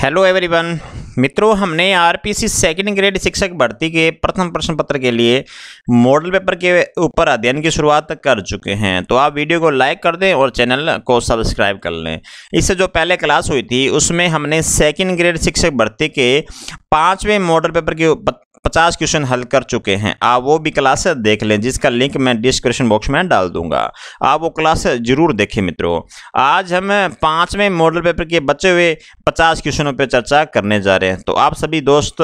Hello everyone मित्रों हमने RPC second grade शिक्षक भर्ती के प्रथम प्रश्न पत्र के लिए मॉडल पेपर के ऊपर अध्ययन की शुरुआत कर चुके हैं तो आप वीडियो को लाइक कर दें और चैनल को सब्सक्राइब कर लें इससे जो पहले क्लास हुई थी उसमें हमने सेकंड ग्रेड शिक्षक भर्ती के पाँचवें मॉडल पेपर के पचास क्वेश्चन हल कर चुके हैं आप वो भी क्लास देख लें जिसका लिंक मैं डिस्क्रिप्शन बॉक्स में डाल दूंगा आप वो क्लास जरूर देखें मित्रों आज हम पाँचवें मॉडल पेपर के बचे हुए पचास क्वेश्चन क्वेश्चनों पर चर्चा करने जा रहे हैं तो आप सभी दोस्त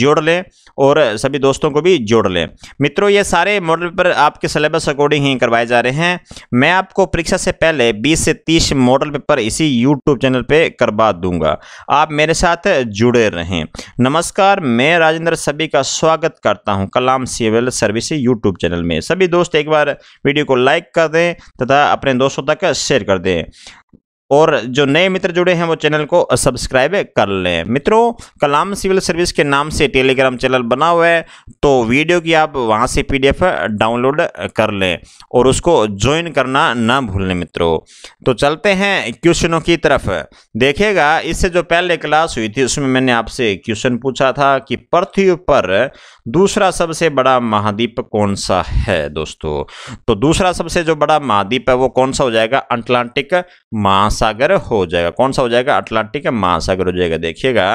जोड़ लें और सभी दोस्तों को भी जोड़ लें मित्रों ये सारे मॉडल पर आपके सिलेबस अकॉर्डिंग ही करवाए जा रहे हैं मैं आपको परीक्षा से पहले 20 से 30 मॉडल पेपर इसी यूट्यूब चैनल पे करवा दूंगा आप मेरे साथ जुड़े रहें नमस्कार मैं राजेंद्र सभी का स्वागत करता हूं Kalam civil service YouTube channel में सभी दोस्त एक बार वीडियो को लाइक कर दें तथा अपने दोस्तों तक शेयर कर दें और जो नए मित्र जुड़े हैं वो चैनल को सब्सक्राइब कर लें मित्रों कलाम सिविल सर्विस के नाम से टेलीग्राम चैनल बना हुआ है तो वीडियो की आप वहाँ से पीडीएफ डाउनलोड कर लें और उसको ज्वाइन करना ना भूलें मित्रों तो चलते हैं क्वेश्चनों की तरफ देखिएगा इससे जो पहले क्लास हुई थी उसमें मैंने आपसे क्वेश्चन पूछा था कि पृथ्वी पर दूसरा सबसे बड़ा महाद्वीप कौन सा है दोस्तों तो दूसरा सबसे जो बड़ा महाद्वीप है वो कौन सा हो जाएगा अटलांटिक महासागर हो जाएगा कौन सा हो जाएगा अटलांटिक महासागर हो जाएगा देखिएगा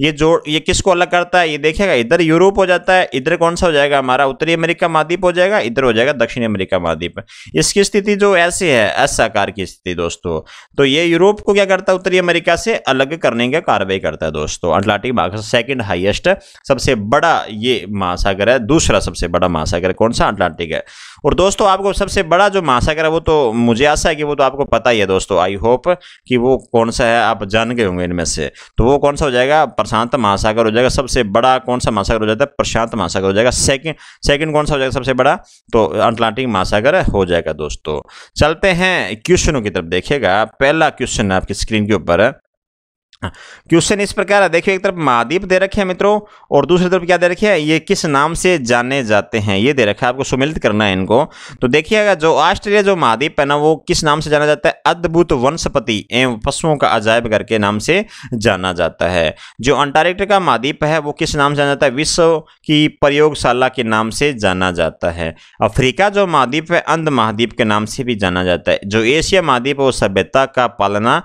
ये जो ये किसको अलग करता है ये देखिएगा इधर यूरोप हो जाता है इधर कौन सा हो जाएगा हमारा उत्तरी अमेरिका महाद्वीप हो जाएगा इधर हो जाएगा दक्षिण अमेरिका महाद्वीप इसकी स्थिति जो ऐसी है ऐसा आकार की स्थिति दोस्तों तो ये यूरोप को क्या करता है उत्तरी अमेरिका से अलग करने का कार्रवाई करता है दोस्तों अटलांटिक महासागर सेकेंड हाइएस्ट सबसे बड़ा ये महासागर है दूसरा सबसे बड़ा महासागर कौन सा अटलांटिक है और दोस्तों आपको सबसे बड़ा जो महासागर है वो तो मुझे आशा है कि वो तो आपको पता ही है दोस्तों आई होप कि वो कौन सा है आप जान गए होंगे इनमें से तो वो कौन सा हो जाएगा प्रशांत महासागर हो जाएगा सबसे बड़ा कौन सा महासागर हो जाता है प्रशांत महासागर हो जाएगा सेकंड सेकंड कौन सा हो जाएगा सबसे बड़ा तो अटलांटिक महासागर हो जाएगा दोस्तों चलते हैं क्वेश्चनों की तरफ देखिएगा पहला क्वेश्चन आपकी स्क्रीन के ऊपर है हाँ, क्वेश्चन इस प्रकार है देखिए एक तरफ महाद्वीप दे रखे हैं मित्रों और दूसरी तरफ क्या दे रखे हैं ये किस नाम से जाने जाते हैं ये दे रखा है आपको सुमिलित करना है इनको तो देखिएगा जो ऑस्ट्रेलिया जो महाद्वीप है ना वो किस नाम से जाना जाता है अद्भुत वनस्पति एवं पशुओं का अजायब घर के नाम से जाना जाता है जो अंटार्कटिका महाद्वीप है वो किस नाम से जाना जाता है विश्व की प्रयोगशाला के नाम से जाना जाता है अफ्रीका जो महाद्वीप है अंध महाद्वीप के नाम से भी जाना जाता है जो एशिया महाद्वीप है वो सभ्यता का पालना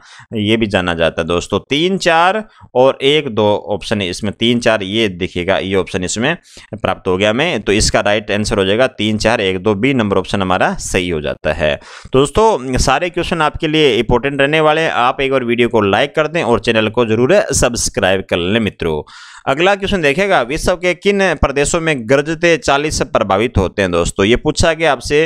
ये भी जाना जाता है दोस्तों तीन तीन चार और एक दो ऑप्शन है इसमें तीन चार ये दिखेगा ये ऑप्शन इसमें प्राप्त हो गया हमें तो इसका राइट आंसर हो जाएगा तीन चार एक दो बी नंबर ऑप्शन हमारा सही हो जाता है तो दोस्तों सारे क्वेश्चन आपके लिए इंपॉर्टेंट रहने वाले हैं आप एक बार वीडियो को लाइक कर दें और चैनल को जरूर सब्सक्राइब कर लें मित्रों अगला क्वेश्चन देखेगा विश्व के किन प्रदेशों में गरजते चालीस से प्रभावित होते हैं दोस्तों ये पूछा गया आपसे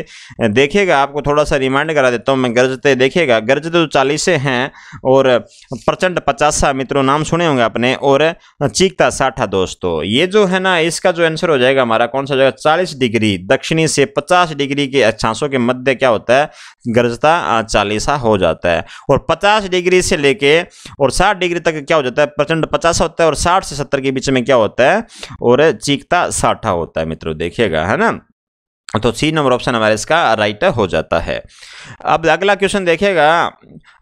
देखेगा आपको थोड़ा सा रिमाइंड करा देता हूँ मैं गरजते देखेगा गरजते तो चालीस हैं और प्रचंड पचासा मित्रों नाम सुने होंगे आपने और चीखता साठा दोस्तों ये जो है ना इसका जो आंसर हो जाएगा हमारा कौन सा हो जाएगा चालीस डिग्री दक्षिणी से पचास डिग्री के अच्छाशों के मध्य क्या होता है गरजता चालीसा हो जाता है और पचास डिग्री से लेके और साठ डिग्री तक क्या हो जाता है प्रचंड पचास होता है और साठ से सत्तर की के बीच में क्या होता है और चीखता साठा होता है मित्रों देखिएगा है ना तो सी नंबर ऑप्शन हमारे इसका राइट हो जाता है अब अगला क्वेश्चन देखिएगा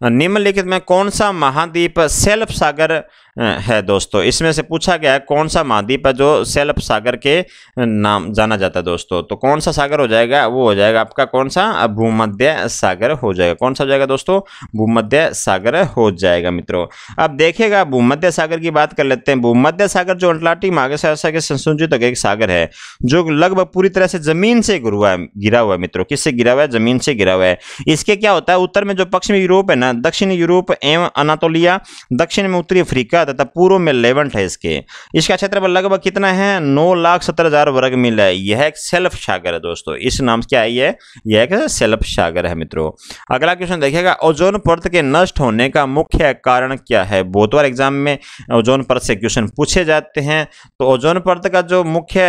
निम्नलिखित में कौन सा महाद्वीप सेल्फ सागर है दोस्तों इसमें से पूछा गया है कौन सा महाद्वीप है जो सेल्फ सागर के नाम जाना जाता है दोस्तों तो कौन सा सागर हो जाएगा वो हो जाएगा आपका कौन सा भूमध्य सागर हो जाएगा कौन सा हो जाएगा दोस्तों भूमध्य सागर हो जाएगा मित्रों अब देखिएगा भूमध्य सागर की बात कर लेते हैं भूमध्य सागर जो अटलांटिक महासागर के संसूचित सागर है जो लगभग पूरी तरह से जमीन से किससे गिरा गिरा हुआ है मित्रों किससे गिरा हुआ है जमीन से गिरा हुआ है इसके क्या होता है उत्तर में जो पश्चिमी यूरोप है ना दक्षिण यूरोप एवं अनातोलिया दक्षिण में उत्तरी अफ्रीका तथा पूर्व में लेवंट है इसके इसका क्षेत्रफल लगभग कितना है नौ लाख सत्तर हजार वर्ग मील है यह एक सेल्फ सागर है दोस्तों इस नाम से क्या है यह यह एक सेल्फ सागर है मित्रों अगला क्वेश्चन देखिएगा ओजोन पर्त के नष्ट होने का मुख्य कारण क्या है बहुत बार एग्जाम में ओजोन पर्त से क्वेश्चन पूछे जाते हैं तो ओजोन पर्त का जो मुख्य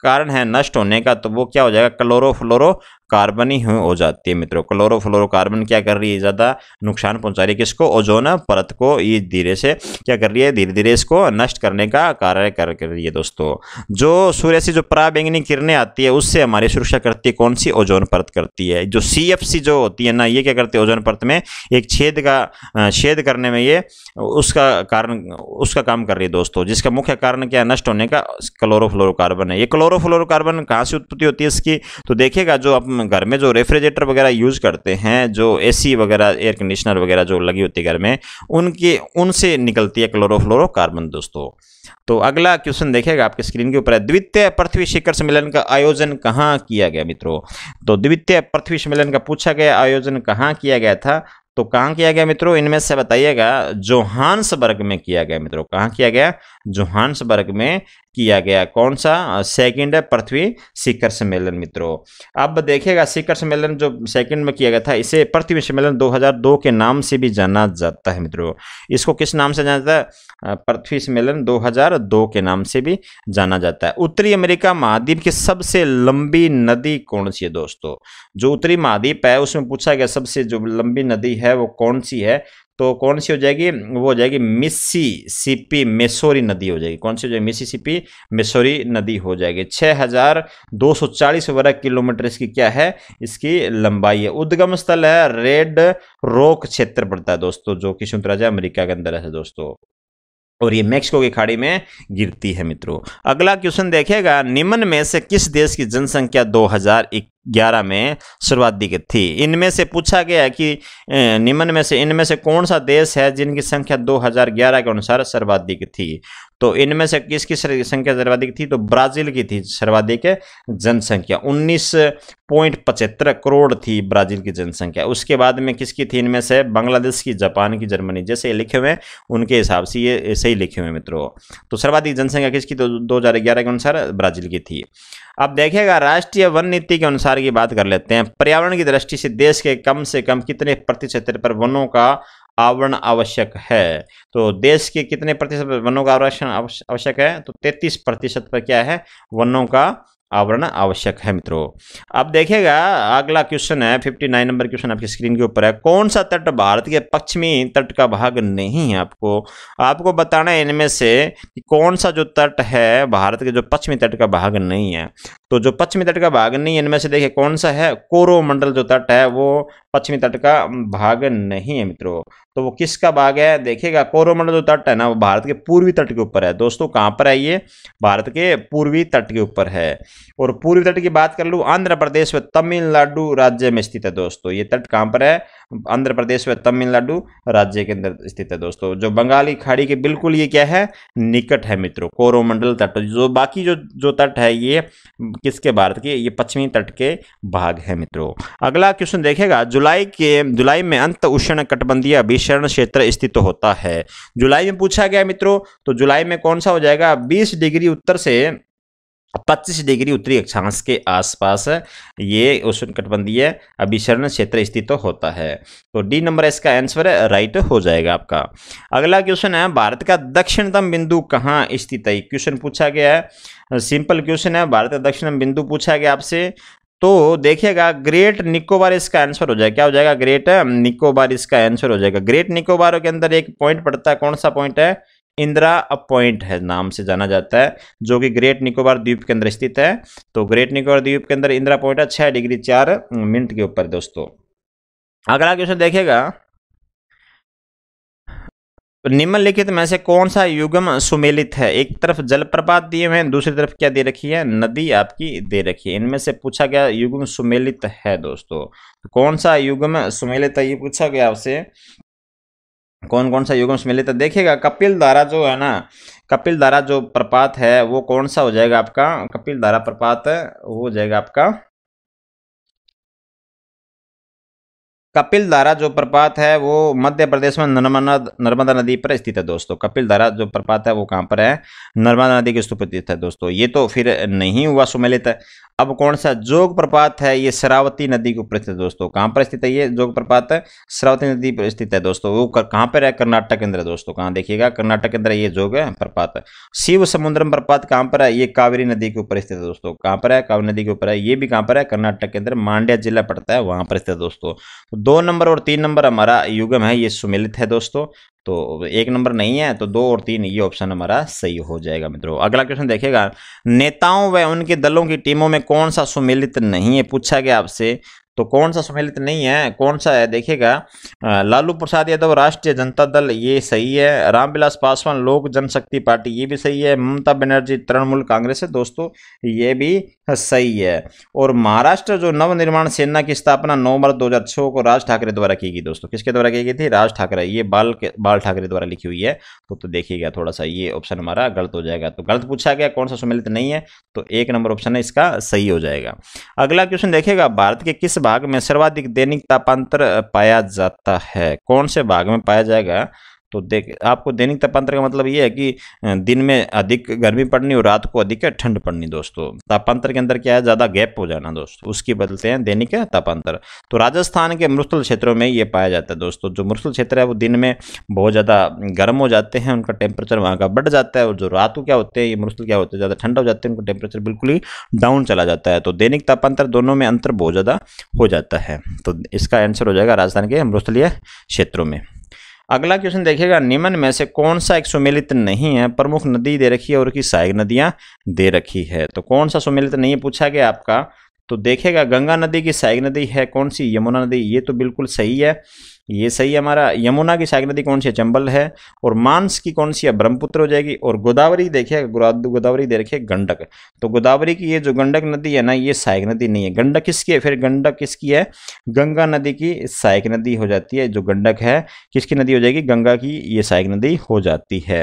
कारण है नष्ट होने का तो वो क्या हो जाएगा floro कार्बन ही हो जाती है मित्रों क्लोरोफ्लोरोकार्बन क्या कर रही है ज़्यादा नुकसान पहुंचा रही है किसको ओजोन परत को ये धीरे से क्या कर रही है धीरे धीरे इसको नष्ट करने का कार्य कर रही है दोस्तों जो सूर्य से जो प्राबैंगनी किरणें आती है उससे हमारी सुरक्षा करती है कौन सी ओजोन परत करती है जो सी जो होती है ना ये क्या करती है ओजोन परत में एक छेद का छेद करने में ये उसका कारण उसका काम कर रही है दोस्तों जिसका मुख्य कारण क्या नष्ट होने का क्लोरोफ्लोरोकार्बन है ये क्लोरोफ्लोरोकार्बन कहाँ से उत्पत्ति होती है इसकी तो देखिएगा जो आप घर में जो रेफ्रिजरेटर वगैरह यूज़ करते हैं जो एसी वगैरह एयर कंडीशनर वगैरह जो लगी होती है घर में उनके उनसे निकलती है क्लोरोफ्लोरो कार्बन दोस्तों तो अगला क्वेश्चन देखेगा आपके स्क्रीन के ऊपर द्वितीय पृथ्वी शिखर सम्मेलन का आयोजन कहाँ किया गया मित्रों तो द्वितीय पृथ्वी सम्मेलन का पूछा गया आयोजन कहाँ किया गया था तो कहाँ किया गया मित्रों इनमें से बताइएगा जोहान्सबर्ग में किया गया मित्रों कहाँ किया गया जोहान्सबर्ग में किया गया कौन सा सेकंड है पृथ्वी शिखर सम्मेलन मित्रों अब देखिएगा शिखर सम्मेलन जो सेकंड में किया गया था इसे पृथ्वी सम्मेलन 2002 के नाम से भी जाना जाता है मित्रों इसको किस नाम से जाना जाता है पृथ्वी सम्मेलन 2002 के नाम से भी जाना जाता है उत्तरी अमेरिका महाद्वीप की सबसे लंबी नदी कौन सी है दोस्तों जो उत्तरी महाद्वीप है उसमें पूछा गया सबसे जो लंबी नदी है वो कौन सी है तो कौन सी हो जाएगी वो हो जाएगी सीपी मेसोरी नदी हो जाएगी कौन सी हो जाएगी सीपी मेसोरी नदी हो जाएगी 6240 वर्ग किलोमीटर इसकी क्या है इसकी लंबाई है उद्गम स्थल है रेड रोक क्षेत्र पड़ता है दोस्तों जो कि संयुक्त राज्य अमेरिका के अंदर है दोस्तों और ये मेक्सिको की खाड़ी में गिरती है मित्रों अगला क्वेश्चन देखेगा निम्न में से किस देश की जनसंख्या दो ग्यारह में सर्वाधिक थी इनमें से पूछा गया कि निम्न में से इनमें से कौन सा देश है जिनकी संख्या 2011 के अनुसार सर्वाधिक थी तो इनमें से किसकी संख्या सर्वाधिक थी तो ब्राज़ील की थी सर्वाधिक जनसंख्या उन्नीस पॉइंट पचहत्तर करोड़ थी ब्राज़ील की जनसंख्या उसके बाद में किसकी थी इनमें से बांग्लादेश की जापान की जर्मनी जैसे लिखे हुए हैं उनके हिसाब से ये सही लिखे हुए मित्रों तो सर्वाधिक जनसंख्या किसकी तो दो के अनुसार ब्राज़ील की थी अब देखेगा राष्ट्रीय वन नीति के अनुसार विस्तार की बात कर लेते हैं पर्यावरण की दृष्टि से देश के कम से कम कितने प्रतिशत पर वनों का आवरण आवश्यक है तो देश के कितने प्रतिशत वनों का आवरण आवश्यक है तो 33 प्रतिशत पर क्या है वनों का आवरण आवश्यक है मित्रों अब देखिएगा अगला क्वेश्चन है 59 नंबर क्वेश्चन आपकी स्क्रीन के ऊपर है कौन सा तट भारत के पश्चिमी तट का भाग नहीं है आपको आपको बताना है इनमें से कि कौन सा जो तट है भारत के जो पश्चिमी तट का भाग नहीं है तो जो पश्चिमी तट का भाग नहीं है इनमें से देखिए कौन सा है कोरोमंडल जो तट है वो पश्चिमी तट का भाग नहीं है मित्रों तो वो किसका भाग है देखिएगा कोरोमंडल जो तट है ना वो भारत के पूर्वी तट के ऊपर है दोस्तों कहाँ पर है ये भारत के पूर्वी तट के ऊपर है और पूर्वी तट की बात कर लूँ आंध्र प्रदेश व तमिलनाडु राज्य में स्थित है दोस्तों ये तट कहाँ पर है आंध्र प्रदेश व तमिलनाडु राज्य के अंदर स्थित है दोस्तों जो बंगाली खाड़ी के बिल्कुल ये क्या है निकट है मित्रों कोरोमंडल तट जो बाकी जो जो तट है ये किसके भारत के ये पश्चिमी तट के भाग है मित्रों अगला क्वेश्चन देखेगा जुलाई के जुलाई में अंत उष्ण कटबंधीय भीषण क्षेत्र स्थित होता है जुलाई में पूछा गया मित्रों तो जुलाई में कौन सा हो जाएगा बीस डिग्री उत्तर से पच्चीस डिग्री उत्तरी अक्षांश के आसपास ये कटबंधीय अभिसरण क्षेत्र स्थित तो होता है तो डी नंबर इसका आंसर राइट हो जाएगा आपका अगला क्वेश्चन है भारत का दक्षिणतम बिंदु कहाँ स्थित है क्वेश्चन पूछा गया है सिंपल क्वेश्चन है भारत का दक्षिणतम बिंदु पूछा गया आपसे तो देखिएगा ग्रेट निकोबार इसका आंसर हो जाएगा क्या हो जाएगा ग्रेट निकोबार इसका आंसर हो जाएगा ग्रेट निकोबारों के अंदर एक पॉइंट पड़ता है कौन सा पॉइंट है इंदिरा अपॉइंट है नाम से जाना जाता है जो कि ग्रेट निकोबार द्वीप के अंदर स्थित है तो ग्रेट निकोबार द्वीप के अंदर इंदिरा पॉइंट है छः डिग्री चार मिनट के ऊपर दोस्तों अगला क्वेश्चन देखेगा निम्नलिखित में से कौन सा युगम सुमेलित है एक तरफ जलप्रपात दिए हुए हैं दूसरी तरफ क्या दे रखी है नदी आपकी दे रखी है इनमें से पूछा गया युगम सुमेलित है दोस्तों तो कौन सा युगम सुमेलित है ये पूछा गया आपसे कौन कौन सा युगम मिले है तो देखिएगा कपिल धारा जो है ना कपिल धारा जो प्रपात है वो कौन सा हो जाएगा आपका कपिल धारा प्रपात वो हो जाएगा आपका कपिल धारा जो प्रपात है वो मध्य प्रदेश में नर्मदा नर्मदा नदी पर स्थित है दोस्तों कपिल धारा जो प्रपात है वो कहाँ पर है नर्मदा नदी के स्थित है दोस्तों ये तो फिर नहीं हुआ सुमेलित अब कौन सा जोग प्रपात है ये शरावती नदी के ऊपर स्थित है दोस्तों कहाँ पर स्थित है ये जोग प्रपात है शरावती नदी पर स्थित है दोस्तों वो कहाँ पर है कर्नाटक के अंदर दोस्तों कहाँ देखिएगा कर्नाटक के अंदर ये जोग है प्रपात शिव समुद्रम प्रपात कहाँ पर है ये कावेरी नदी के ऊपर स्थित है दोस्तों कहाँ पर है कावेरी नदी के ऊपर है ये भी कहाँ पर है कर्नाटक के अंदर मांड्या जिला पड़ता है वहाँ पर स्थित है दोस्तों तो दो नंबर और तीन नंबर हमारा युगम है ये सुमिलित है दोस्तों तो एक नंबर नहीं है तो दो और तीन ये ऑप्शन हमारा सही हो जाएगा मित्रों अगला क्वेश्चन देखेगा नेताओं व उनके दलों की टीमों में कौन सा सुमिलित नहीं है पूछा गया आपसे तो कौन सा सुमिलित नहीं है कौन सा है देखेगा लालू प्रसाद यादव राष्ट्रीय जनता दल ये सही है रामविलास पासवान लोक जनशक्ति पार्टी ये भी सही है ममता बनर्जी तृणमूल कांग्रेस है दोस्तों ये भी हाँ, सही है और महाराष्ट्र जो नवनिर्माण सेना की स्थापना नवंबर 2006 को राज ठाकरे द्वारा की गई दोस्तों किसके द्वारा की गई थी राज ठाकरे ये बाल बाल ठाकरे द्वारा लिखी हुई है तो, तो देखिएगा थोड़ा सा ये ऑप्शन हमारा गलत हो जाएगा तो गलत पूछा गया कौन सा सम्मिलित नहीं है तो एक नंबर ऑप्शन है इसका सही हो जाएगा अगला क्वेश्चन देखेगा भारत के किस भाग में सर्वाधिक दैनिक तापांतर पाया जाता है कौन से भाग में पाया जाएगा तो देख आपको दैनिक तापांतर का मतलब ये है कि दिन में अधिक गर्मी पड़नी और रात को अधिक ठंड पड़नी दोस्तों तापांतर के अंदर क्या है ज़्यादा गैप हो जाना दोस्तों उसकी बदलते हैं दैनिक तापांतर तो राजस्थान के मृतल क्षेत्रों में ये पाया जाता है दोस्तों जो मृतल क्षेत्र है वो दिन में बहुत ज़्यादा गर्म हो जाते हैं उनका टेम्परेचर वहाँ का बढ़ जाता है और जो रात को क्या होते हैं ये मृतल क्या होते हैं ज़्यादा ठंडा हो जाते हैं उनका टेम्परेचर बिल्कुल ही डाउन चला जाता है तो दैनिक तापांतर दोनों में अंतर बहुत ज़्यादा हो जाता है तो इसका आंसर हो जाएगा राजस्थान के मृतलीय क्षेत्रों में अगला क्वेश्चन देखिएगा निम्न में से कौन सा एक सुमिलित नहीं है प्रमुख नदी दे रखी है और की सहायक नदियां दे रखी है तो कौन सा सुमिलित नहीं है पूछा गया आपका तो देखेगा गंगा नदी की सहायक नदी है कौन सी यमुना नदी ये तो बिल्कुल सही है ये सही है हमारा यमुना की सहायक नदी कौन सी है चंबल है और मानस की कौन सी है ब्रह्मपुत्र हो जाएगी और गोदावरी देखिए गोदावरी दे रखिए गंडक तो गोदावरी की ये जो गंडक नदी है ना ये सहायक नदी नहीं है गंडक किसकी है फिर गंडक किसकी है गंगा नदी की सहायक नदी हो जाती है जो गंडक है किसकी नदी हो जाएगी गंगा की ये सहायक नदी हो जाती है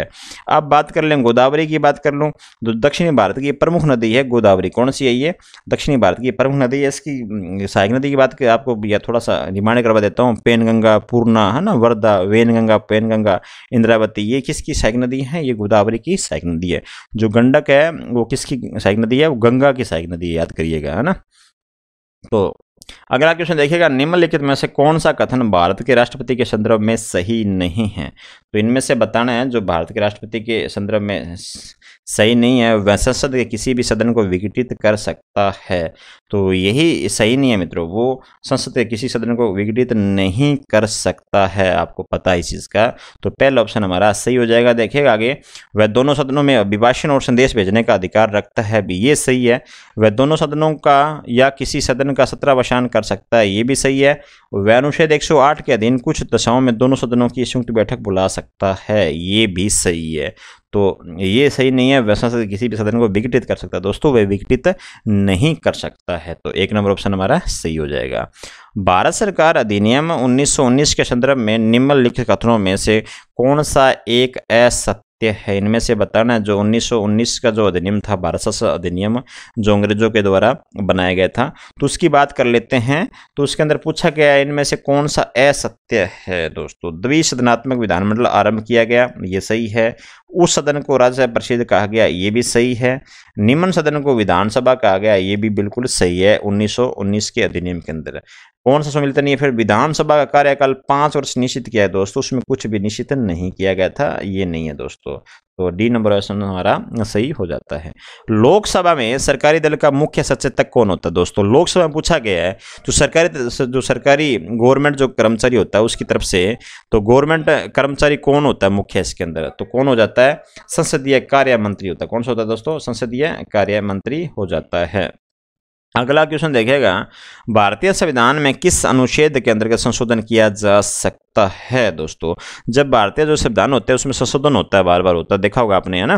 अब बात कर लें गोदावरी की बात कर लूँ तो दक्षिणी भारत की प्रमुख नदी है गोदावरी कौन सी है ये दक्षिणी भारत की ये प्रमुख नदी है इसकी सहायक नदी की बात की आपको यह थोड़ा सा रिमाइंड करवा देता हूँ पेनगंगा पूर्णा है ना वर्धा वेनगंगा पेनगंगा इंद्रावती ये किसकी सहायक नदी है ये गोदावरी की सहायक नदी है जो गंडक है वो किसकी सहायक नदी है वो गंगा की सहायक नदी है याद करिएगा है ना तो अगला क्वेश्चन देखिएगा निम्नलिखित में से कौन सा कथन भारत के राष्ट्रपति के संदर्भ में सही नहीं है तो इनमें से बताना है जो भारत के राष्ट्रपति के संदर्भ में सही नहीं है वह संसद के किसी भी सदन को विघटित कर सकता है तो यही सही नहीं है मित्रों वो संसद के किसी सदन को विघटित नहीं कर सकता है आपको पता है इस चीज़ का तो पहला ऑप्शन हमारा सही हो जाएगा देखिएगा आगे वह दोनों सदनों में अभिभाषण और संदेश भेजने का अधिकार रखता है भी ये सही है वह दोनों सदनों का या किसी सदन का सत्रावसान कर सकता है ये भी सही है वह अनुच्छेद एक के अधीन कुछ दशाओं में दोनों सदनों की संयुक्त बैठक बुला सकता है ये भी सही है तो ये सही नहीं है वैसा किसी भी साधन को विघटित कर सकता है दोस्तों वह विघटित नहीं कर सकता है तो एक नंबर ऑप्शन हमारा सही हो जाएगा भारत सरकार अधिनियम 1919 के संदर्भ में निम्नलिखित कथनों में से कौन सा एक असत्य है इनमें से बताना जो 1919 का जो अधिनियम था भारत अधिनियम जो अंग्रेजों के द्वारा बनाया गया था तो उसकी बात कर लेते हैं तो उसके अंदर पूछा गया है इनमें से कौन सा असत्य है दोस्तों द्विसदनात्मक विधानमंडल आरंभ किया गया ये सही है उस सदन को राज्य परिषद कहा गया ये भी सही है निम्न सदन को विधानसभा कहा गया ये भी बिल्कुल सही है 1919 के अधिनियम के अंदर कौन सा सम्मिलित नहीं है फिर विधानसभा का कार्यकाल पाँच वर्ष निश्चित किया है दोस्तों उसमें कुछ भी निश्चित नहीं किया गया था ये नहीं है दोस्तों तो डी नंबर ऑप्शन हमारा सही हो जाता है लोकसभा में सरकारी दल का मुख्य सचेतक कौन होता है दोस्तों लोकसभा में पूछा गया है तो सरकारी जो सरकारी गवर्नमेंट जो कर्मचारी होता है उसकी तरफ से तो गवर्नमेंट कर्मचारी कौन होता है मुख्य इसके अंदर तो कौन हो जाता है संसदीय कार्य मंत्री होता है कौन सा होता है दोस्तों संसदीय कार्य मंत्री हो जाता है अगला क्वेश्चन देखेगा भारतीय संविधान में किस अनुच्छेद के अंतर्गत संशोधन किया जा सकता है दोस्तों जब भारतीय जो संविधान होता है उसमें संशोधन होता है बार बार होता है देखा होगा आपने है ना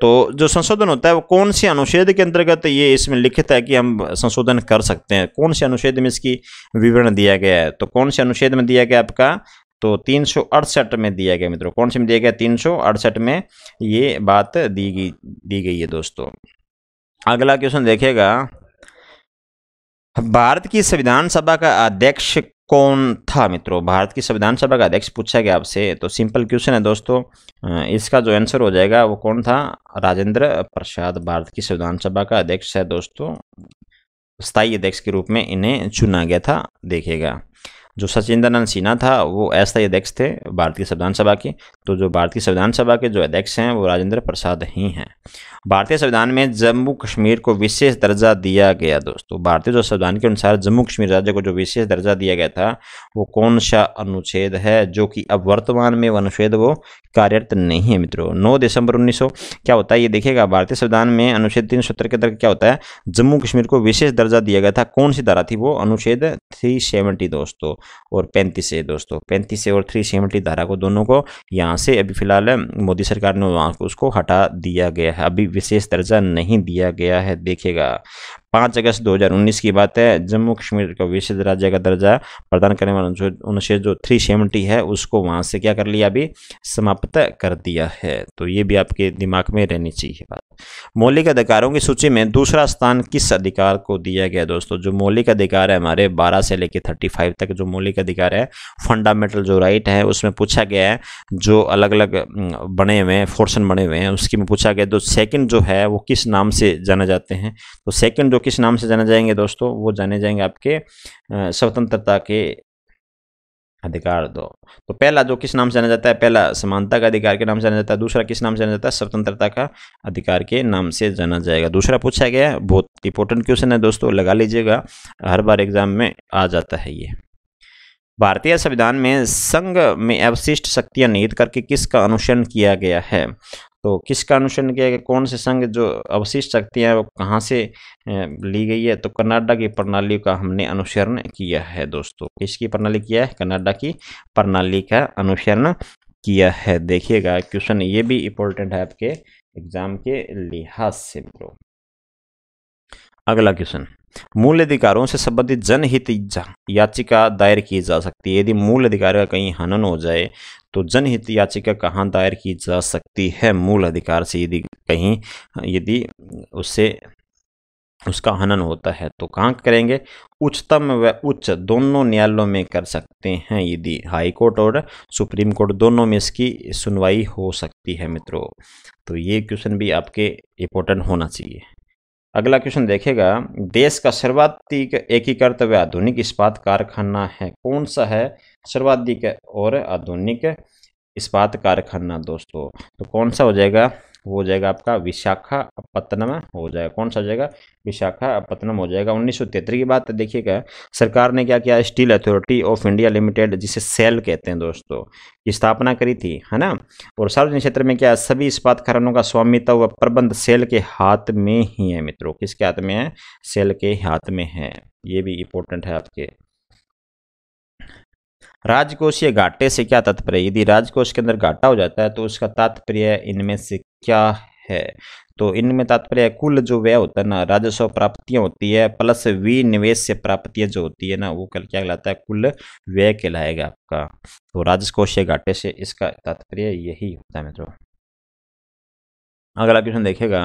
तो जो संशोधन होता है वो कौन से अनुच्छेद के अंतर्गत ये इसमें लिखित है कि हम संशोधन कर सकते हैं कौन से अनुच्छेद में इसकी विवरण दिया गया है तो कौन से अनुच्छेद में दिया गया आपका तो तीन में दिया गया मित्रों कौन से में दिया गया तीन में ये बात दी गई दी गई है दोस्तों अगला क्वेश्चन देखेगा भारत की संविधान सभा का अध्यक्ष कौन था मित्रों भारत की संविधान सभा का अध्यक्ष पूछा गया आपसे तो सिंपल क्वेश्चन है दोस्तों इसका जो आंसर हो जाएगा वो कौन था राजेंद्र प्रसाद भारत की संविधान सभा का अध्यक्ष है दोस्तों स्थायी अध्यक्ष के रूप में इन्हें चुना गया था देखेगा जो सचिंदर सिन्हा था वो ऐसा अध्यक्ष थे भारतीय संविधान सभा के तो जो भारतीय संविधान सभा के जो अध्यक्ष हैं वो राजेंद्र प्रसाद ही हैं भारतीय संविधान में जम्मू कश्मीर को विशेष दर्जा दिया गया दोस्तों भारतीय जो संविधान के अनुसार जम्मू कश्मीर राज्य को जो विशेष दर्जा दिया गया था वो कौन सा अनुच्छेद है जो कि अब वर्तमान में वो अनुच्छेद वो कार्यरत नहीं है मित्रों नौ दिसंबर उन्नीस क्या होता है ये देखिएगा भारतीय संविधान में अनुच्छेद तीन सौ के अंतर्गत क्या होता है जम्मू कश्मीर को विशेष दर्जा दिया गया था कौन सी धारा थी वो अनुच्छेद थ्री सेवेंटी दोस्तों और पैंतीस ए दोस्तों पैंतीस और थ्री सेवेंटी धारा को दोनों को यहाँ से अभी फिलहाल मोदी सरकार ने वहाँ उसको हटा दिया गया है अभी विशेष दर्जा नहीं दिया गया है देखेगा पाँच अगस्त 2019 की बात है जम्मू कश्मीर को विशेष राज्य का दर्जा प्रदान करने वाला जो अनुच्छेद जो थ्री सेवेंटी है उसको वहाँ से क्या कर लिया अभी समाप्त कर दिया है तो ये भी आपके दिमाग में रहनी चाहिए बात मौलिक अधिकारों की सूची में दूसरा स्थान किस अधिकार को दिया गया दोस्तों जो मौलिक अधिकार है हमारे बारह से लेकर थर्टी फाइव तक जो मौलिक अधिकार है फंडामेंटल जो राइट है उसमें पूछा गया है जो अलग अलग बने हुए हैं फोर्सन बने हुए हैं उसकी में पूछा गया तो सेकंड जो है वो किस नाम से जाना जाते हैं तो सेकंड जो किस नाम से जाने जाएंगे दोस्तों वो जाने जाएंगे आपके स्वतंत्रता के अधिकार दो तो पहला जो किस नाम से जाना जाता है पहला समानता का अधिकार के नाम से जाना जाता है दूसरा किस नाम से जाना जाता है स्वतंत्रता का अधिकार के नाम से जाना जाएगा दूसरा पूछा गया बहुत इंपॉर्टेंट क्वेश्चन है दोस्तों लगा लीजिएगा हर बार एग्जाम में आ जाता है ये भारतीय संविधान में संघ में अवशिष्ट शक्तियां निहित करके किसका अनुसरण किया गया है तो किसका अनुसरण किया गया कौन से संघ जो अवशिष्ट शक्तियाँ वो कहाँ से ली गई है तो कनाडा की प्रणाली का हमने अनुसरण किया है दोस्तों किसकी प्रणाली किया है कनाडा की प्रणाली का अनुसरण किया है देखिएगा क्वेश्चन ये भी इम्पोर्टेंट है आपके एग्ज़ाम के लिहाज से अगला क्वेश्चन मूल अधिकारों से संबंधित जनहित याचिका दायर की जा सकती है यदि मूल अधिकार का कहीं हनन हो जाए तो जनहित याचिका कहाँ दायर की जा सकती है मूल अधिकार से यदि कहीं यदि उससे उसका हनन होता है तो कहाँ करेंगे उच्चतम व उच्च दोनों न्यायालयों में कर सकते हैं यदि हाई कोर्ट और सुप्रीम कोर्ट दोनों में इसकी सुनवाई हो सकती है मित्रों तो ये क्वेश्चन भी आपके इम्पोर्टेंट होना चाहिए अगला क्वेश्चन देखेगा देश का सर्वाधिक एकीकृत व आधुनिक इस्पात कारखाना है कौन सा है सर्वाधिक और आधुनिक इस्पात कारखाना दोस्तों तो कौन सा हो जाएगा हो जाएगा आपका विशाखापत्तनम हो जाएगा कौन सा हो जाएगा विशाखापत्तनम हो जाएगा उन्नीस की बात देखिएगा सरकार ने क्या किया steel authority of India limited जिसे सेल कहते हैं दोस्तों की स्थापना करी थी है ना और सार्वजनिक क्षेत्र में क्या सभी इस्पात खरानों का स्वामित्व व प्रबंध सेल के हाथ में ही है मित्रों किसके हाथ में है सेल के हाथ में है ये भी इंपॉर्टेंट है आपके राजकोषीय घाटे से क्या तात्पर्य यदि राजकोष के अंदर घाटा हो जाता है तो उसका तात्पर्य इनमें से क्या है तो इनमें तात्पर्य कुल जो व्यय होता है ना राजस्व प्राप्तियां होती है प्लस विनिवेश से प्राप्तियां जो होती है ना वो कल क्या कहलाता है कुल व्यय कहलाएगा आपका तो राजकोषीय घाटे से इसका तात्पर्य यही होता है मित्रों अगला क्वेश्चन देखेगा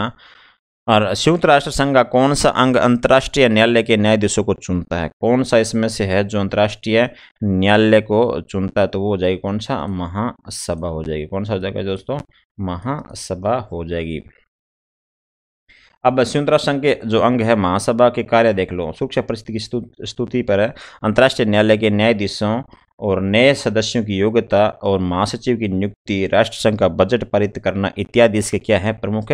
और संयुक्त राष्ट्र संघ का कौन सा अंग अंतर्राष्ट्रीय न्यायालय के न्यायाधीशों को चुनता है कौन सा इसमें से है जो अंतर्राष्ट्रीय न्यायालय को चुनता है तो वो हो जाएगी कौन सा महासभा हो जाएगी कौन सा हो जाएगा दोस्तों महासभा हो जाएगी अब संयुक्त राष्ट्र संघ के जो अंग है महासभा के कार्य देख लो सूक्ष्म परिस्थिति की स्तुति पर अंतर्राष्ट्रीय न्यायालय के न्यायाधीशों और नए सदस्यों की योग्यता और महासचिव की नियुक्ति राष्ट्र संघ का बजट पारित करना इत्यादि इसके क्या है प्रमुख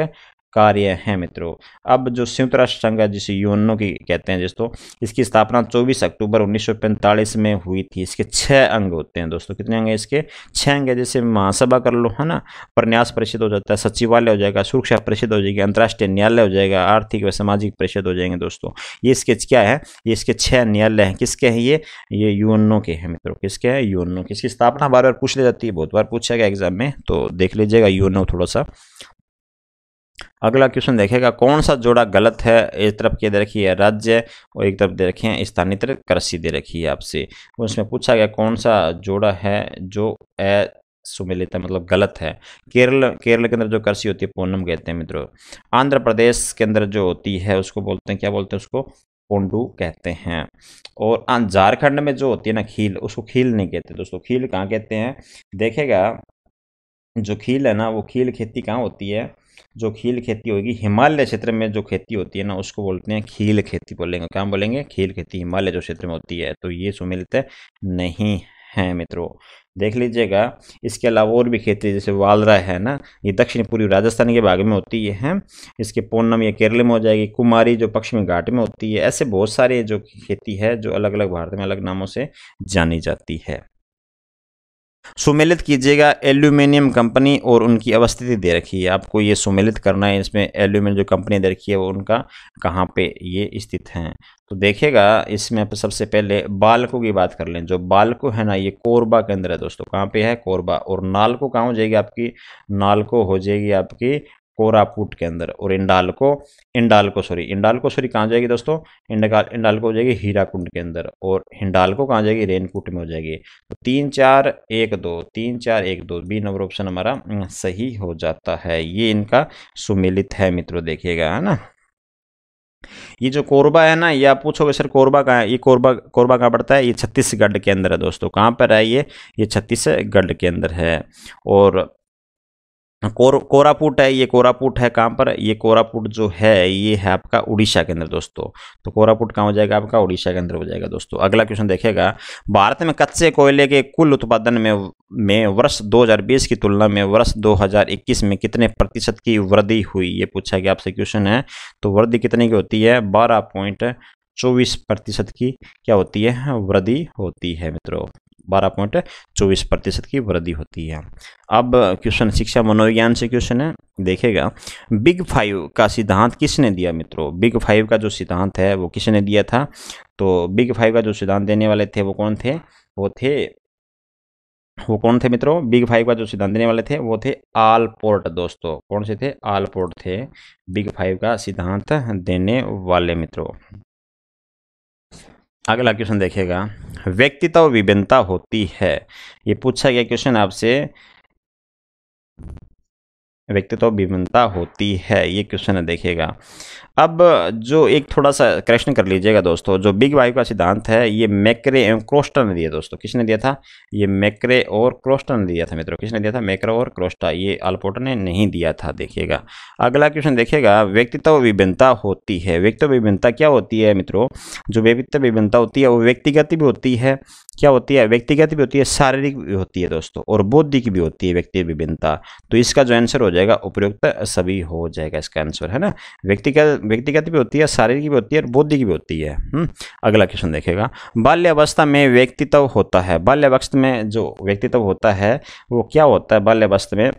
कार्य है मित्रों अब जो संयुक्त राष्ट्र संघ है जिसे यूनो की कहते हैं दोस्तों इसकी स्थापना 24 अक्टूबर 1945 में हुई थी इसके छः अंग होते हैं दोस्तों कितने अंग हैं इसके छः अंग है जैसे महासभा कर लो है ना प्रन्यास परिषद हो जाता है सचिवालय हो जाएगा सुरक्षा परिषद हो जाएगी अंतर्राष्ट्रीय न्यायालय हो जाएगा आर्थिक व सामाजिक परिषद हो जाएंगे दोस्तों ये इसके क्या है ये इसके छः न्यायालय हैं किसके हैं ये ये यूनो के हैं मित्रों किसके हैं यूनो किसकी स्थापना बार बार पूछ ली जाती है बहुत बार पूछा गया एग्जाम में तो देख लीजिएगा यूनो थोड़ा सा अगला क्वेश्चन देखेगा कौन सा जोड़ा गलत है एक तरफ के दे रखी है राज्य और एक तरफ दे रखे हैं स्थानीय कृषि दे रखी है आपसे उसमें पूछा गया कौन सा जोड़ा है जो ए सुमिलित है मतलब गलत है केरल केरल के अंदर जो कृषि होती है पूनम कहते हैं मित्रों आंध्र प्रदेश के अंदर जो होती है उसको बोलते हैं क्या बोलते हैं उसको पोंडू कहते हैं और झारखंड में जो होती है ना खील उसको खील नहीं कहते दोस्तों खील कहाँ कहते हैं देखेगा जो खील है ना वो खील खेती कहाँ होती है जो खील खेती होगी हिमालय क्षेत्र में जो खेती होती है ना उसको बोलते हैं खील खेती बोलेंगे क्या बोलेंगे खील खेती हिमालय जो क्षेत्र में होती है तो ये सुमिलित नहीं हैं मित्रों देख लीजिएगा इसके अलावा और भी खेती जैसे वालरा है ना ये दक्षिण पूर्व राजस्थान के भाग में होती है इसके पूनम या केरल में हो जाएगी कुमारी जो पश्चिमी घाट में होती है ऐसे बहुत सारे जो खेती है जो अलग अलग भारत में अलग नामों से जानी जाती है सुमेलित कीजिएगा एल्यूमिनियम कंपनी और उनकी अवस्थिति दे रखी है आपको ये सुमेलित करना है इसमें एल्यूमिनियम जो कंपनी दे रखी है वो उनका कहाँ पे ये स्थित हैं तो देखेगा इसमें आप सबसे पहले बालको की बात कर लें जो बालको है ना ये कोरबा के अंदर है दोस्तों कहाँ पे है कोरबा और नालको कहाँ हो जाएगी आपकी नालको हो जाएगी आपकी कोरापुट के अंदर और इंडाल को इंडाल को सॉरी इंडाल को सॉरी कहाँ जाएगी दोस्तों इंडाल इंडाल को हो जाएगी हीराकुंड के अंदर और हिंडाल को कहाँ जाएगी रेनकुट में हो जाएगी तो तीन चार एक दो तीन चार एक दो बी नंबर ऑप्शन हमारा हम्म, सही हो जाता है ये इनका सुमिलित है मित्रों देखिएगा है ना ये जो कोरबा है ना ये आप पूछोगे सर कोरबा कहाँ ये कोरबा कोरबा कहाँ पड़ता है ये छत्तीसगढ़ के अंदर है दोस्तों कहाँ पर है ये ये छत्तीसगढ़ के अंदर है और कोर कोरापुट है ये कोरापुट है कहाँ पर ये कोरापुट जो है ये है आपका उड़ीसा के अंदर दोस्तों तो कोरापुट कहाँ हो जाएगा आपका उड़ीसा के अंदर हो जाएगा दोस्तों अगला क्वेश्चन देखेगा भारत में कच्चे कोयले के कुल उत्पादन में में वर्ष 2020 की तुलना में वर्ष 2021 में कितने प्रतिशत की वृद्धि हुई ये पूछा गया आपसे क्वेश्चन है तो वृद्धि कितने की होती है बारह पॉइंट चौबीस प्रतिशत की क्या होती है वृद्धि होती है मित्रों बारह पॉइंट चौबीस प्रतिशत की वृद्धि होती है अब क्वेश्चन शिक्षा मनोविज्ञान से क्वेश्चन है देखेगा बिग फाइव का सिद्धांत किसने दिया मित्रों बिग फाइव का जो सिद्धांत है वो किसने दिया था तो बिग फाइव का जो सिद्धांत देने वाले थे वो कौन थे वो थे वो कौन थे मित्रों बिग फाइव का जो सिद्धांत देने वाले थे वो थे आल पोर्ट दोस्तों कौन से थे आल पोर्ट थे बिग फाइव का सिद्धांत देने वाले मित्रों अगला क्वेश्चन देखेगा व्यक्तित्व विभिन्नता होती है ये पूछा गया क्वेश्चन आपसे व्यक्तित्व विभिन्नता होती है ये क्वेश्चन है देखिएगा अब जो एक थोड़ा सा क्वेश्चन कर लीजिएगा दोस्तों जो बिग वाइव का सिद्धांत है ये मैक्रे एवं क्रोस्टा ने दिया दोस्तों किसने दिया था ये मैक्रे और क्रोस्टा ने दिया था मित्रों किसने दिया था मैक्रो और क्रोस्टा ये आलपोटर ने नहीं दिया था देखिएगा अगला क्वेश्चन देखिएगा व्यक्तित्व विभिन्नता होती है व्यक्तित्व विभिन्नता क्या होती है मित्रों जो व्यक्तित्व विभिन्नता होती है वो व्यक्तिगत भी होती है क्या होती है व्यक्तिगत भी होती है शारीरिक भी होती है दोस्तों और बौद्धिक भी होती है व्यक्ति विभिन्नता तो इसका जो आंसर हो जाएगा उपयुक्त सभी हो जाएगा इसका आंसर है ना व्यक्तिगत व्यक्तिगत भी होती है शारीरिक भी होती है और बौद्धिक भी होती है हम्म? अगला क्वेश्चन देखेगा बाल्यावस्था में व्यक्तित्व होता है बाल्यावस्था में जो व्यक्तित्व होता है वो क्या होता है बाल्यावस्था में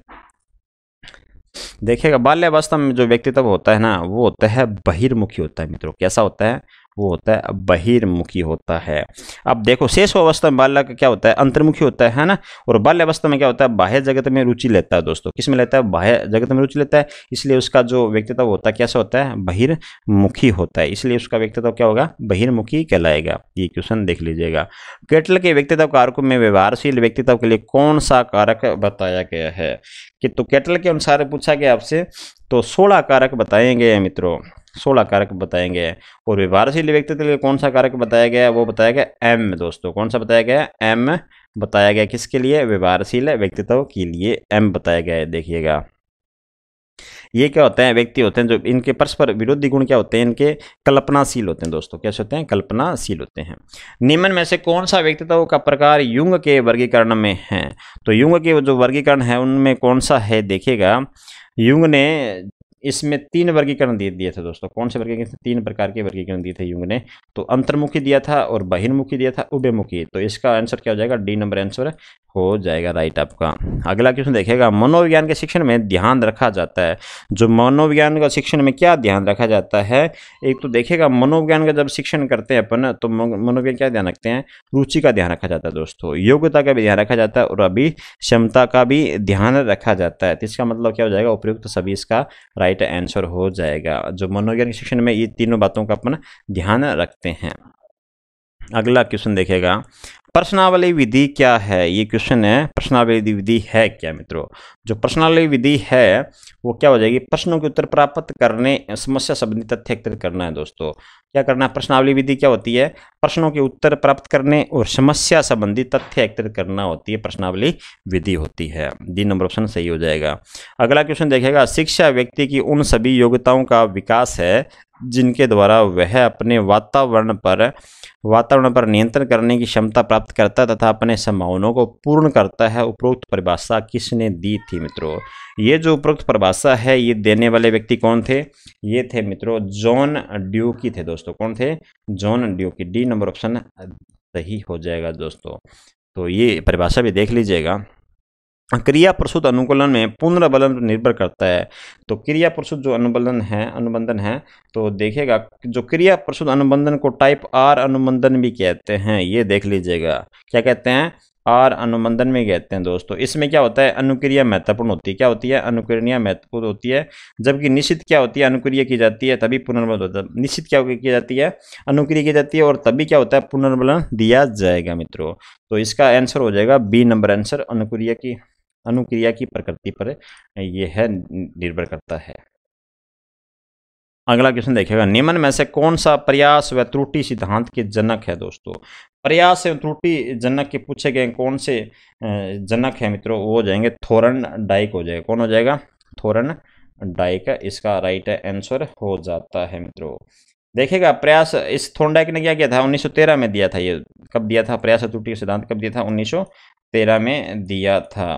देखिएगा बाल्यावस्था में जो व्यक्तित्व होता है ना वो होता है बहिर्मुखी होता है मित्रों कैसा होता है वो होता है बहिर्मुखी होता है अब देखो शेष अवस्था में बाल्य का क्या होता है अंतर्मुखी होता है ना और बाल्य अवस्था में क्या होता है बाह्य जगत में रुचि लेता है दोस्तों किस में लेता है बाह्य जगत में रुचि लेता है इसलिए उसका जो व्यक्तित्व होता है कैसा होता है बहिर्मुखी होता है इसलिए उसका व्यक्तित्व क्या होगा बहिर्मुखी कहलाएगा ये क्वेश्चन देख लीजिएगा केटल के व्यक्तित्व कारकों में व्यवहारशील व्यक्तित्व के लिए कौन सा कारक बताया गया है कि तो केटल के अनुसार पूछा गया आपसे तो सोलह कारक बताएंगे मित्रों सोलह कारक बताए गए हैं और व्यवहारशील व्यक्ति के लिए कौन सा कारक बताया गया है वो बताया गया एम दोस्तों कौन सा बताया गया है एम बताया गया किसके लिए व्यवहारशील व्यक्तित्व के लिए एम बताया गया है देखिएगा ये क्या होते हैं व्यक्ति होते हैं जो इनके परस्पर विरोधी गुण क्या होते हैं इनके कल्पनाशील होते हैं दोस्तों कैसे होते हैं कल्पनाशील होते हैं निम्न में से कौन सा व्यक्तित्व का प्रकार युंग के वर्गीकरण में है तो युंग के जो वर्गीकरण है उनमें कौन सा है देखिएगा युंग ने इसमें तीन वर्गीकरण दिए दिए थे दोस्तों कौन से वर्गीकरण तीन प्रकार के वर्गीकरण दिए थे युग ने तो अंतर्मुखी दिया था और बहिर्मुखी दिया था उभयमुखी तो इसका आंसर क्या हो जाएगा डी नंबर आंसर हो जाएगा राइट आपका अगला क्वेश्चन देखेगा मनोविज्ञान के शिक्षण में ध्यान रखा जाता है जो मनोविज्ञान का शिक्षण में क्या ध्यान रखा जाता है एक तो देखेगा मनोविज्ञान का जब शिक्षण करते हैं अपन तो मनोविज्ञान क्या ध्यान रखते हैं रुचि का ध्यान रखा जाता है दोस्तों योग्यता का भी ध्यान रखा जाता है और अभी क्षमता का भी ध्यान रखा जाता है तो इसका मतलब क्या हो जाएगा उपयुक्त सभी इसका राइट आंसर हो जाएगा जो मनोविज्ञान के शिक्षण में ये तीनों बातों का अपन ध्यान रखते हैं अगला क्वेश्चन देखेगा प्रश्नावली विधि क्या है ये क्वेश्चन है प्रश्नावली विधि है क्या मित्रों जो प्रश्नावली विधि है वो क्या हो जाएगी प्रश्नों के उत्तर प्राप्त करने समस्या संबंधी तथ्य एकत्रित करना है दोस्तों क्या करना है प्रश्नावली विधि क्या होती है प्रश्नों के उत्तर प्राप्त करने और समस्या संबंधी तथ्य एकत्रित करना होती है प्रश्नावली विधि होती है डी नंबर ऑप्शन सही हो जाएगा अगला क्वेश्चन देखेगा शिक्षा व्यक्ति की उन सभी योग्यताओं का विकास है जिनके द्वारा वह अपने वातावरण पर वातावरण पर नियंत्रण करने की क्षमता प्राप्त प्राप्त करता तथा अपने संभावनाओं को पूर्ण करता है उपरोक्त परिभाषा किसने दी थी मित्रों ये जो उपरोक्त परिभाषा है ये देने वाले व्यक्ति कौन थे ये थे मित्रों जॉन ड्यूकी थे दोस्तों कौन थे John Dewey D number option सही हो जाएगा दोस्तों तो ये परिभाषा भी देख लीजिएगा क्रिया प्रसुद अनुकूलन में पुनर्बलन निर्भर करता है तो क्रिया प्रसुद जो अनुबंधन है अनुबंधन है तो देखिएगा जो क्रिया प्रसुद अनुबंधन को टाइप आर अनुबंधन भी कहते हैं ये देख लीजिएगा क्या कहते हैं आर अनुबंधन में कहते हैं दोस्तों इसमें क्या होता है अनुक्रिया महत्वपूर्ण होती है क्या होती है अनुक्रिया महत्वपूर्ण होती है जबकि निश्चित क्या होती है अनुक्रिया की जाती है तभी पुनर्बलन होता है निश्चित क्या की जाती है अनुक्रिया की जाती है और तभी क्या होता है पुनर्बलन दिया जाएगा मित्रों तो इसका आंसर हो जाएगा बी नंबर आंसर अनुक्रिया की अनुक्रिया की प्रकृति पर यह है निर्भर करता है अगला क्वेश्चन देखेगा निम्न में से कौन सा प्रयास व त्रुटि सिद्धांत के जनक है दोस्तों प्रयास एवं त्रुटि जनक के पूछे गए कौन से जनक है मित्रों वो हो जाएंगे थोरन डाइक हो जाएगा कौन हो जाएगा थोरन डाइक इसका राइट आंसर हो जाता है मित्रों देखेगा प्रयास इस डाइक ने क्या किया था 1913 में दिया था ये कब दिया था प्रयास त्रुटि सिद्धांत कब दिया था उन्नीस में दिया था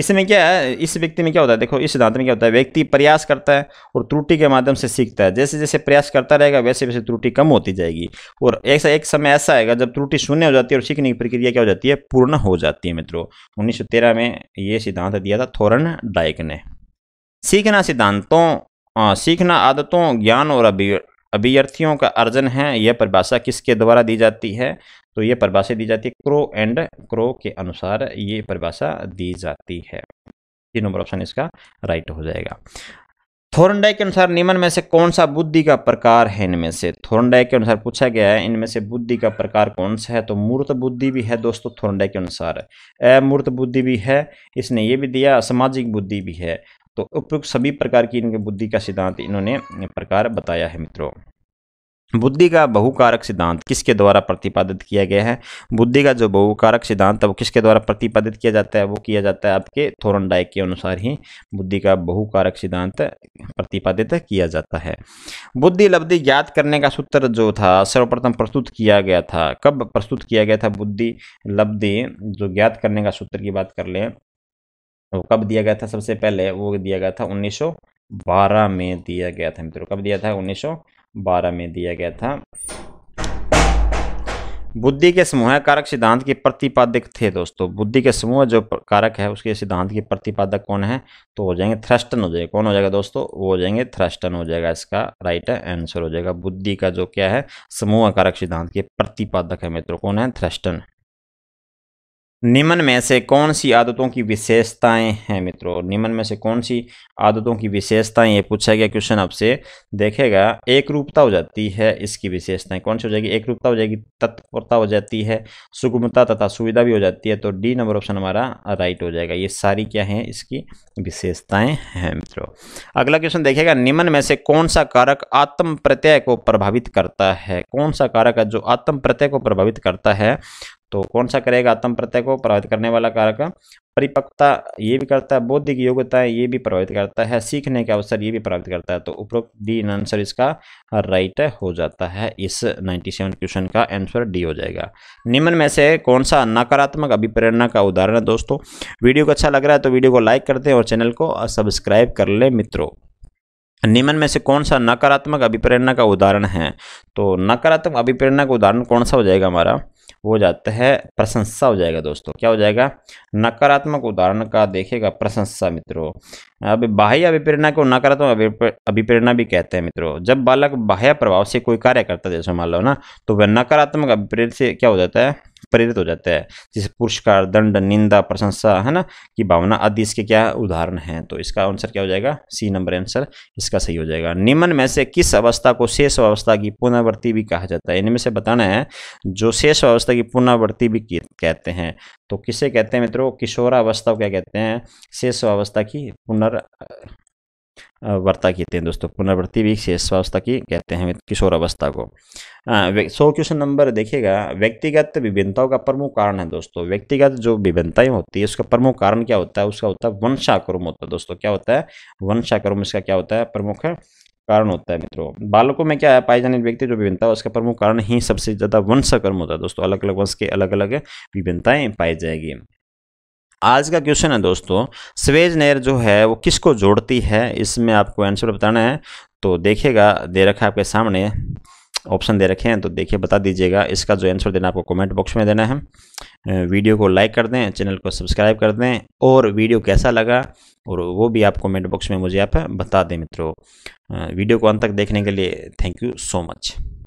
इसमें क्या है इस व्यक्ति में क्या होता है देखो इस सिद्धांत में क्या होता है व्यक्ति प्रयास करता है और त्रुटि के माध्यम से सीखता है जैसे जैसे प्रयास करता रहेगा वैसे वैसे त्रुटि कम होती जाएगी और ऐसा एक समय ऐसा आएगा जब त्रुटि शून्य हो जाती है और सीखने की प्रक्रिया क्या हो जाती है पूर्ण हो जाती है मित्रों उन्नीस में ये सिद्धांत दिया था थोरन डाइक ने सीखना सिद्धांतों सीखना आदतों ज्ञान और अभ्यर्थियों का अर्जन है यह परिभाषा किसके द्वारा दी जाती है तो यह परिभाषा दी जाती है क्रो एंड क्रो के अनुसार ये परिभाषा दी जाती है तीन नंबर ऑप्शन इसका राइट हो जाएगा थोरनडाई के अनुसार निम्न में से कौन सा बुद्धि का प्रकार है इनमें से थोरनडाई के अनुसार पूछा गया है इनमें से बुद्धि का प्रकार कौन सा है तो मूर्त बुद्धि भी है दोस्तों थोरनडाई के अनुसार अमूर्त बुद्धि भी है इसने ये भी दिया सामाजिक बुद्धि भी है तो उपयुक्त सभी प्रकार की इनके बुद्धि का सिद्धांत इन्होंने प्रकार बताया है मित्रों बुद्धि का बहुकारक सिद्धांत किसके द्वारा प्रतिपादित किया गया है बुद्धि का जो बहुकारक सिद्धांत है वो किसके द्वारा प्रतिपादित किया जाता है वो किया जाता है आपके थोरन डाय के अनुसार ही बुद्धि का बहुकारक सिद्धांत प्रतिपादित किया जाता है बुद्धि लब्धि ज्ञात करने का सूत्र जो था सर्वप्रथम प्रस्तुत किया गया था कब प्रस्तुत किया गया था बुद्धि लब्धि जो ज्ञात करने का सूत्र की बात कर लें वो तो कब दिया गया था सबसे पहले वो दिया गया था 1912 में दिया गया था मित्रों कब दिया था 1912 में दिया गया था बुद्धि के समूह कारक सिद्धांत के प्रतिपादक थे दोस्तों बुद्धि के समूह जो कारक है उसके सिद्धांत के प्रतिपादक कौन है तो हो जाएंगे थ्रस्टन हो जाएगा कौन हो जाएगा दोस्तों वो हो जाएंगे थ्रस्टन हो जाएगा इसका राइट आंसर हो जाएगा बुद्धि का जो क्या है समूह कारक सिद्धांत के प्रतिपादक है मित्रों कौन है थ्रस्टन निम्न में से कौन सी आदतों की विशेषताएं हैं मित्रों निम्न में से कौन सी आदतों की विशेषताएं ये पूछा गया क्वेश्चन आपसे देखेगा एक रूपता हो जाती है इसकी विशेषताएं कौन सी हो जाएगी एक रूपता हो जाएगी तत्परता हो जाती है सुगमता तथा सुविधा भी हो जाती है तो डी नंबर ऑप्शन हमारा राइट हो जाएगा ये सारी क्या है इसकी विशेषताएं हैं मित्रों अगला क्वेश्चन देखेगा निम्न में से कौन सा कारक आत्म प्रत्यय को प्रभावित करता है कौन सा कारक है जो आत्म प्रत्यय को प्रभावित करता है तो कौन सा करेगा आत्म प्रत्यय को प्रभावित करने वाला कारक परिपक्वता ये भी करता है बौद्धिक योग्यता ये भी प्रभावित करता है सीखने के अवसर ये भी प्रभावित करता है तो उपरोक्त डी आंसर इसका राइट हो जाता है इस 97 क्वेश्चन का आंसर डी हो जाएगा निम्न में से कौन सा नकारात्मक अभिप्रेरणा का उदाहरण है दोस्तों वीडियो को अच्छा लग रहा है तो वीडियो को लाइक कर दे और चैनल को सब्सक्राइब कर ले मित्रों निम्न में से कौन सा नकारात्मक अभिप्रेरणा का उदाहरण है तो नकारात्मक अभिप्रेरणा का उदाहरण कौन सा हो जाएगा हमारा वो हो जाता है प्रशंसा हो जाएगा दोस्तों क्या हो जाएगा नकारात्मक उदाहरण का देखेगा प्रशंसा मित्रों अब बाह्य अभिप्रेरणा को नकारात्मक अभिप्रेरणा भी कहते हैं मित्रों जब बालक बाह्य प्रभाव से कोई कार्य करता है जैसे मान लो ना तो वह नकारात्मक अभिप्रेरण से क्या हो जाता है प्रेरित हो जाता है जैसे पुरस्कार दंड निंदा प्रशंसा है ना कि भावना आदि इसके क्या उदाहरण हैं तो इसका आंसर क्या हो जाएगा सी नंबर आंसर इसका सही हो जाएगा निम्न में से किस अवस्था को शेष अवस्था की पुनर्वृत्ति भी कहा जाता है इनमें से बताना है जो शेष अवस्था की पुनर्वृत्ति भी कहते हैं तो किसे कहते हैं मित्रों किशोरावस्था को क्या कहते हैं शेष अवस्था की पुनर वर्ता कहते हैं दोस्तों पुनर्वृत्ति भी अवस्था की कहते हैं किशोर अवस्था को सौ क्वेश्चन नंबर देखिएगा व्यक्तिगत विभिन्नताओं का प्रमुख कारण है दोस्तों व्यक्तिगत जो विभिन्नताएं होती है उसका प्रमुख कारण क्या होता है उसका होता है वंशाक्रम होता है दोस्तों क्या होता है वंशाक्रम इसका क्या होता है प्रमुख कारण होता है मित्रों बालकों में क्या है पाए जाने व्यक्ति जो विभिन्नता है उसका प्रमुख कारण ही सबसे ज़्यादा वंशाकर्म होता है दोस्तों अलग अलग वंश के अलग अलग विभिन्नताएं पाई जाएगी आज का क्वेश्चन है दोस्तों स्वेज नहर जो है वो किसको जोड़ती है इसमें आपको आंसर बताना है तो देखिएगा दे रखा है आपके सामने ऑप्शन दे रखे हैं तो देखिए बता दीजिएगा इसका जो आंसर देना आपको कमेंट बॉक्स में देना है वीडियो को लाइक कर दें चैनल को सब्सक्राइब कर दें और वीडियो कैसा लगा और वो भी आप कमेंट बॉक्स में मुझे आप बता दें मित्रों वीडियो को अंत तक देखने के लिए थैंक यू सो मच